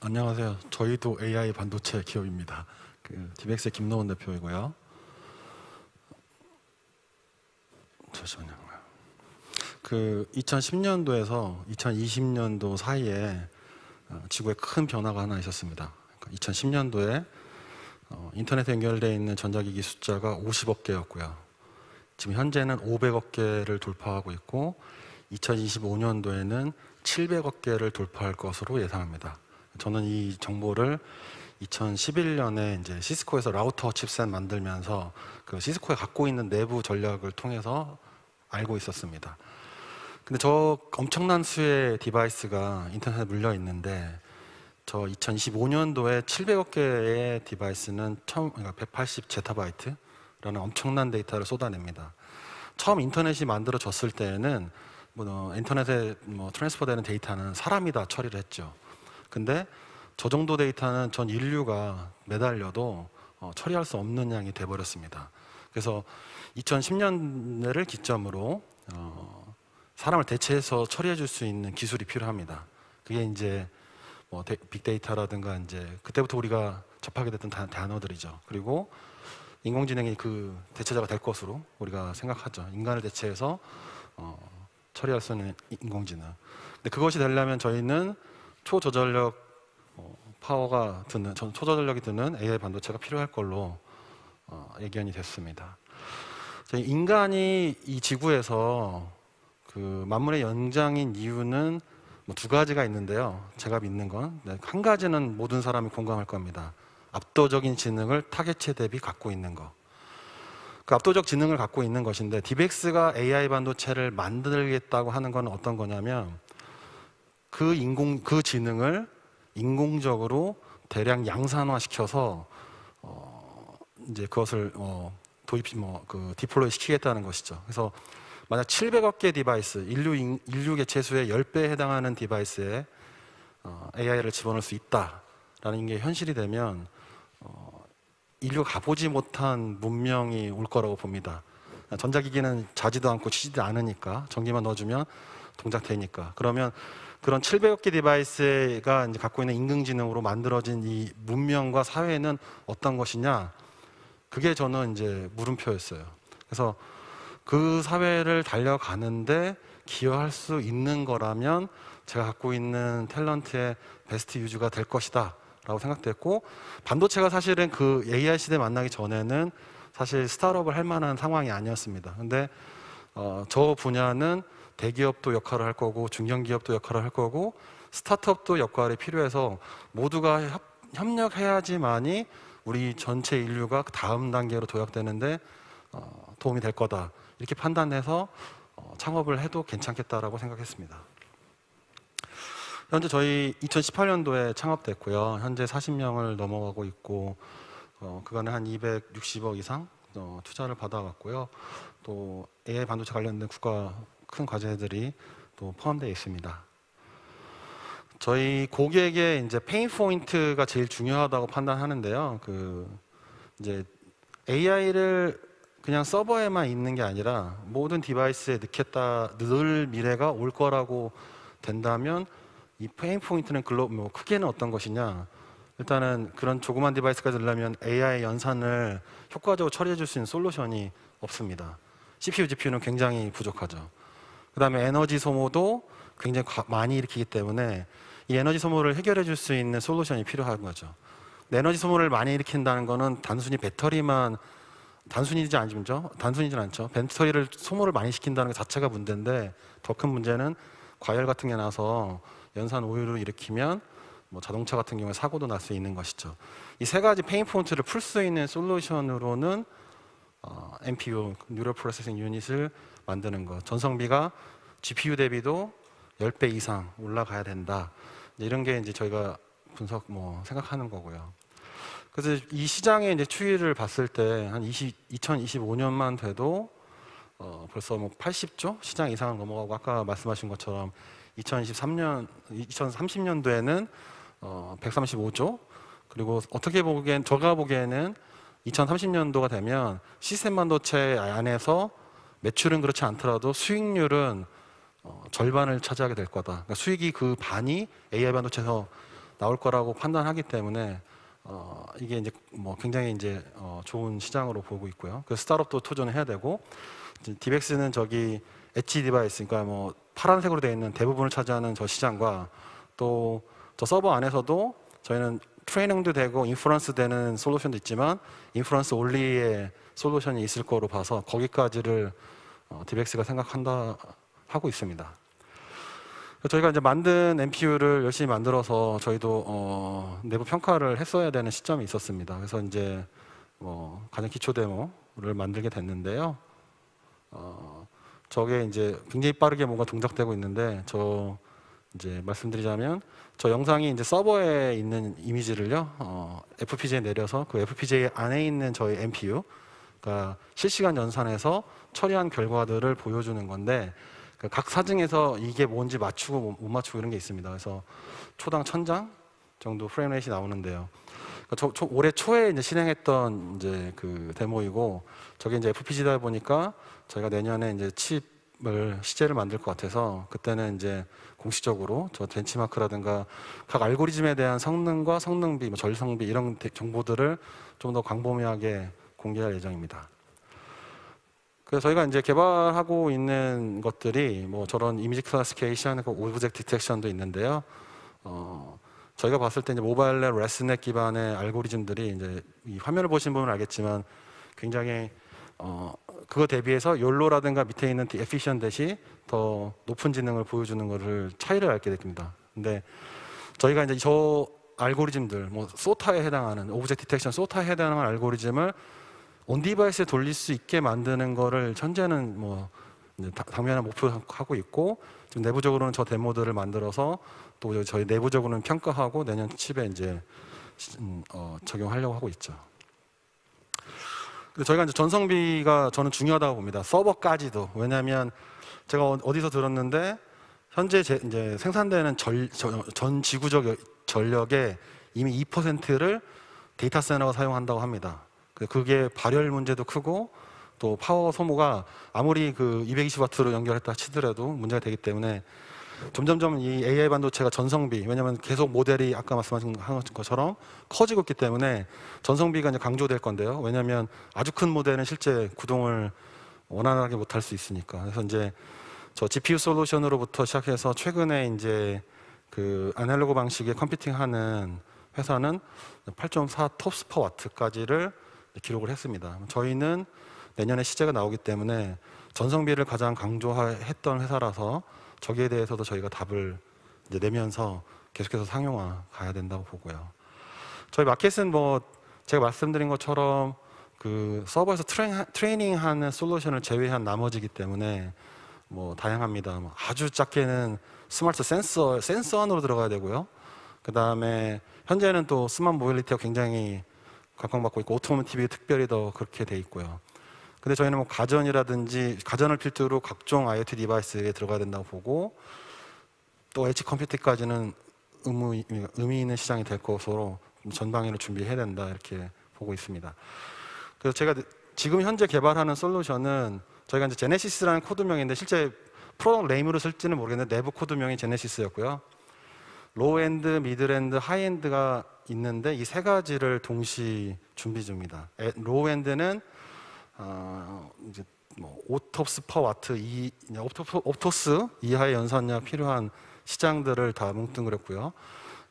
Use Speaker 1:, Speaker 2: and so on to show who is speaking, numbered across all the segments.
Speaker 1: 안녕하세요. 저희도 AI 반도체 기업입니다. 그, 디백스의 김노원 대표이고요. 잠시만요. 그 2010년도에서 2020년도 사이에 어, 지구에 큰 변화가 하나 있었습니다. 2010년도에 그러니까 어, 인터넷 연결되어 있는 전자기기 숫자가 50억 개였고요. 지금 현재는 500억 개를 돌파하고 있고 2025년도에는 700억 개를 돌파할 것으로 예상합니다. 저는 이 정보를 2011년에 이제 시스코에서 라우터 칩셋 만들면서 그 시스코에 갖고 있는 내부 전략을 통해서 알고 있었습니다. 근데 저 엄청난 수의 디바이스가 인터넷에 물려 있는데 저 2025년도에 700억 개의 디바이스는 처음 그러니까 180 제타바이트라는 엄청난 데이터를 쏟아냅니다. 처음 인터넷이 만들어졌을 때에는 뭐 어, 인터넷에 뭐 트랜스퍼되는 데이터는 사람이 다 처리를 했죠. 근데 저 정도 데이터는 전 인류가 매달려도 어, 처리할 수 없는 양이 돼버렸습니다. 그래서 2010년대를 기점으로 어, 사람을 대체해서 처리해 줄수 있는 기술이 필요합니다. 그게 이제 뭐 데, 빅데이터라든가 이제 그때부터 우리가 접하게 됐던 다, 단어들이죠. 그리고 인공지능이 그 대체자가 될 것으로 우리가 생각하죠. 인간을 대체해서 어, 처리할 수 있는 인공지능. 근데 그것이 되려면 저희는 초저전력 어, 파워가 드는 초저전력이 드는 AI 반도체가 필요할 걸로 어, 예견이 됐습니다. 인간이 이 지구에서 그 만물의 연장인 이유는 뭐두 가지가 있는데요. 제가 믿는 건한 네, 가지는 모든 사람이 공감할 겁니다. 압도적인 지능을 타겟체 대비 갖고 있는 것. 그 압도적 지능을 갖고 있는 것인데 디벡스가 AI 반도체를 만들겠다고 하는 건 어떤 거냐면 그 인공 그 지능을 인공적으로 대량 양산화시켜서 어, 이제 그것을 어, 도입 뭐그 디플로이 시키겠다는 것이죠. 그래서 만약 700억 개 디바이스, 인류 인, 인류 개체 수의 10배에 해당하는 디바이스에 어, AI를 집어넣을 수 있다라는 게 현실이 되면 어, 인류가 보지 못한 문명이 올 거라고 봅니다. 전자기기는 자지도 않고 치지도 않으니까 전기만 넣어주면 동작되니까. 그러면 그런 700억 개 디바이스가 이제 갖고 있는 인공지능으로 만들어진 이 문명과 사회는 어떤 것이냐? 그게 저는 이제 물음표였어요. 그래서 그 사회를 달려가는데 기여할 수 있는 거라면 제가 갖고 있는 탤런트의 베스트 유즈가 될 것이다. 라고 생각됐고, 반도체가 사실은 그 AI 시대 만나기 전에는 사실 스타트업을 할 만한 상황이 아니었습니다. 근데 어, 저 분야는 대기업도 역할을 할 거고 중견기업도 역할을 할 거고 스타트업도 역할이 필요해서 모두가 협, 력해야지만이 우리 전체 인류가 다음 단계로 도약되는데 어, 도움이 될 거다 이렇게 판단해서 어, 창업을 해도 괜찮겠다라고 생각했습니다. 현재 저희 2018년도에 창업됐고요. 현재 40명을 넘어가고 있고 어, 그간에 한 260억 이상 어, 투자를 받아왔고요. 또 AI 반도체 관련된 국가 큰 과제들이 또 포함되어 있습니다. 저희 고객의 이제 페인 포인트가 제일 중요하다고 판단하는데요. 그 이제 AI를 그냥 서버에만 있는 게 아니라 모든 디바이스에 넣겠다 늘 미래가 올 거라고 된다면 이 페인 포인트는 글로 뭐 크게는 어떤 것이냐 일단은 그런 조그만 디바이스까지 넣려면 AI 연산을 효과적으로 처리해 줄 수 있는 솔루션이 없습니다. CPU, GPU는 굉장히 부족하죠. 그다음에 에너지 소모도 굉장히 많이 일으키기 때문에 이 에너지 소모를 해결해 줄 수 있는 솔루션이 필요한 거죠. 에너지 소모를 많이 일으킨다는 거는 단순히 배터리만 단순히지 않죠. 단순히진 않죠. 배터리를 소모를 많이 시킨다는 것 자체가 문제인데 더 큰 문제는 과열 같은 게 나서 연산 오류를 일으키면 뭐 자동차 같은 경우에 사고도 날 수 있는 것이죠. 이 세 가지 페인 포인트를 풀 수 있는 솔루션으로는 어, MPU 뉴럴 프로세싱 유닛을 만드는 것. 전성비가 GPU 대비도 10배 이상 올라가야 된다. 이런 게 이제 저희가 분석 뭐 생각하는 거고요. 그래서 이 시장의 이제 추이를 봤을 때 한 2025년만 돼도 어 벌써 뭐 80조 시장 이상을 넘어가고 아까 말씀하신 것처럼 2023년 2030년도에는 어 135조 그리고 어떻게 보기엔 제가 보기에는 2030년도가 되면 시스템 반도체 안에서 매출은 그렇지 않더라도 수익률은 어, 절반을 차지하게 될 거다. 그러니까 수익이 그 반이 AI 반도체에서 나올 거라고 판단하기 때문에 어, 이게 이제 뭐 굉장히 이제 어, 좋은 시장으로 보고 있고요. 그 스타트업도 투자는 해야 되고 디벡스는 저기 엣지 디바이스, 그러니까 뭐 파란색으로 되어 있는 대부분을 차지하는 저 시장과 또 저 서버 안에서도 저희는 트레이닝도 되고 인프런스 되는 솔루션도 있지만 인프런스 올리의 솔루션이 있을 거로 봐서 거기까지를 DBX가 어, 생각한다 하고 있습니다. 저희가 이제 만든 MPU를 열심히 만들어서 저희도 어, 내부 평가를 했어야 되는 시점이 있었습니다. 그래서 이제 뭐 가장 기초 데모를 만들게 됐는데요. 어, 저게 이제 굉장히 빠르게 뭔가 동작되고 있는데 저 이제 말씀드리자면 저 영상이 이제 서버에 있는 이미지를요 어, f p g a 내려서 그 FPGA 안에 있는 저희 MPU 그러니까 실시간 연산에서 처리한 결과들을 보여주는 건데 그러니까 각 사진에서 이게 뭔지 맞추고 못 맞추고 이런 게 있습니다. 그래서 초당 천장 정도 프레임레이 나오는데요. 그러니까 저, 저 올해 초에 이제 실행했던 이제 그 데모이고 저게 이제 FPG다 보니까 저희가 내년에 이제 칩을 시제를 만들 것 같아서 그때는 이제 공식적으로 저 벤치마크라든가 각 알고리즘에 대한 성능과 성능비, 뭐 전성비 이런 정보들을 좀 더 광범위하게 공개할 예정입니다. 그래서 저희가 이제 개발하고 있는 것들이 뭐 저런 이미지 클래스케이션, 그 오브젝트 디텍션도 있는데요. 어, 저희가 봤을 때 이제 모바일넷, 레스넷 기반의 알고리즘들이 이제 이 화면을 보신 분은 알겠지만 굉장히 어, 그거 대비해서 욜로라든가 밑에 있는 에피션 대시 더 높은 지능을 보여주는 것을 차이를 알게 됩니다. 근데 저희가 이제 저 알고리즘들, 뭐 소타에 해당하는 오브젝트 디텍션 소타에 해당하는 알고리즘을 온 디바이스에 돌릴 수 있게 만드는 거를 현재는 뭐 당면한 목표하고 있고 지금 내부적으로는 저 데모들을 만들어서 또 저희 내부적으로는 평가하고 내년 칩에 이제 음, 어, 적용하려고 하고 있죠. 저희가 이제 전성비가 저는 중요하다고 봅니다. 서버까지도 왜냐하면 제가 어, 어디서 들었는데 현재 제, 이제 생산되는 전, 전 지구적 전력의 이미 2%를 데이터 센터가 사용한다고 합니다. 그 그게 발열 문제도 크고 또 파워 소모가 아무리 그 220와트로 연결했다 치더라도 문제가 되기 때문에 점점점 이 AI 반도체가 전성비 왜냐하면 계속 모델이 아까 말씀하신 것처럼 커지고 있기 때문에 전성비가 이제 강조될 건데요. 왜냐하면 아주 큰 모델은 실제 구동을 원활하게 못할 수 있으니까 그래서 이제 저 GPU 솔루션으로부터 시작해서 최근에 이제 그 아날로그 방식의 컴퓨팅하는 회사는 8.4 톱스 퍼 와트까지를 기록을 했습니다. 저희는 내년에 시제가 나오기 때문에 전성비를 가장 강조했던 회사라서 저기에 대해서도 저희가 답을 내면서 계속해서 상용화 가야 된다고 보고요. 저희 마켓은 뭐 제가 말씀드린 것처럼 그 서버에서 트레, 이닝하는 솔루션을 제외한 나머지기 이 때문에 뭐 다양합니다. 뭐 아주 작게는 스마트 센서 센서 안으로 들어가야 되고요. 그 다음에 현재는 또 스마트 모빌리티가 굉장히 각광받고 있고 오토모티브 특별히 더 그렇게 돼 있고요. 근데 저희는 뭐 가전이라든지 가전을 필두로 각종 IoT 디바이스에 들어가야 된다고 보고 또엣 컴퓨팅까지는 의무, 의미 있는 시장이 될 것으로 전방위로 준비해야 된다 이렇게 보고 있습니다. 그래서 제가 지금 현재 개발하는 솔루션은 저희가 이제 제네시스라는 코드명인데 실제 프로덕 레임으로 쓸지는 모르겠는데 내부 코드명이 제네시스였고요. 로우엔드, 미드랜드, 하이엔드가 있는데 이 세 가지를 동시 준비 중이다. 로우 엔드는 어, 이제 뭐 오톱스 퍼 와트 이 옵토, 스 이하의 연산량 필요한 시장들을 다 뭉뚱그렸고요.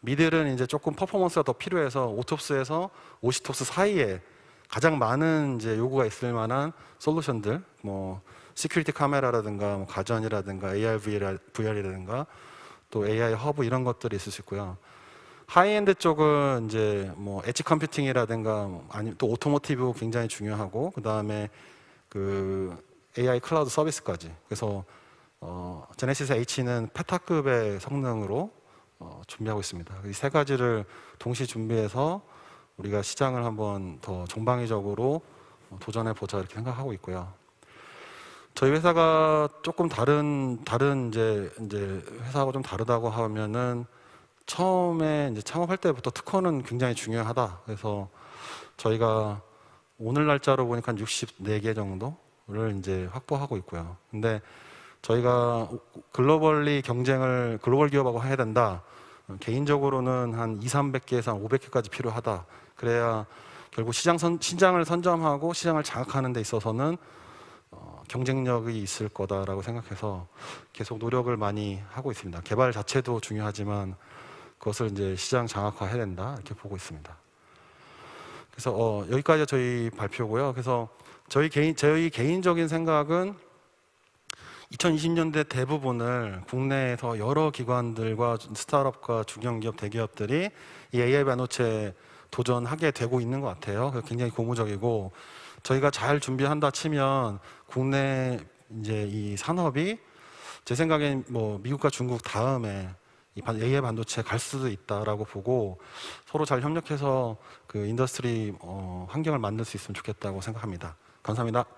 Speaker 1: 미들은 이제 조금 퍼포먼스가 더 필요해서 오톱스에서 오시톱스 사이에 가장 많은 이제 요구가 있을 만한 솔루션들 뭐 시큐리티 카메라라든가 뭐 가전이라든가 a r VR이라든가 또 AI 허브 이런 것들이 있을 수 있고요. 하이엔드 쪽은 이제 뭐 엣지 컴퓨팅이라든가 뭐 아니면 또 오토모티브 굉장히 중요하고 그다음에 그 AI 클라우드 서비스까지. 그래서 어, 제네시스 H는 페타급의 성능으로 어, 준비하고 있습니다. 이 세 가지를 동시 준비해서 우리가 시장을 한번 더 정방위적으로 어, 도전해 보자 이렇게 생각하고 있고요. 저희 회사가 조금 다른 다른 이제 이제 회사하고 좀 다르다고 하면은 처음에 이제 창업할 때부터 특허는 굉장히 중요하다. 그래서 저희가 오늘 날짜로 보니까 한 64개 정도를 이제 확보하고 있고요. 근데 저희가 글로벌리 경쟁을 글로벌 기업하고 해야 된다. 개인적으로는 한 2, 300개에서 한 500개까지 필요하다. 그래야 결국 시장 선, 시장을 선점하고 시장을 장악하는 데 있어서는 어, 경쟁력이 있을 거다라고 생각해서 계속 노력을 많이 하고 있습니다. 개발 자체도 중요하지만 그것을 이제 시장 장악화해야 된다 이렇게 보고 있습니다. 그래서 어, 여기까지 저희 발표고요. 그래서 저희 개인 저희 개인적인 생각은 2020년대 대부분을 국내에서 여러 기관들과 스타트업과 중견기업 대기업들이 이 AI 반도체 도전하게 되고 있는 것 같아요. 굉장히 고무적이고 저희가 잘 준비한다 치면 국내 이제 이 산업이 제 생각엔 뭐 미국과 중국 다음에 이 AI 반도체 갈 수도 있다라고 보고 서로 잘 협력해서 그 인더스트리 어, 환경을 만들 수 있으면 좋겠다고 생각합니다. 감사합니다.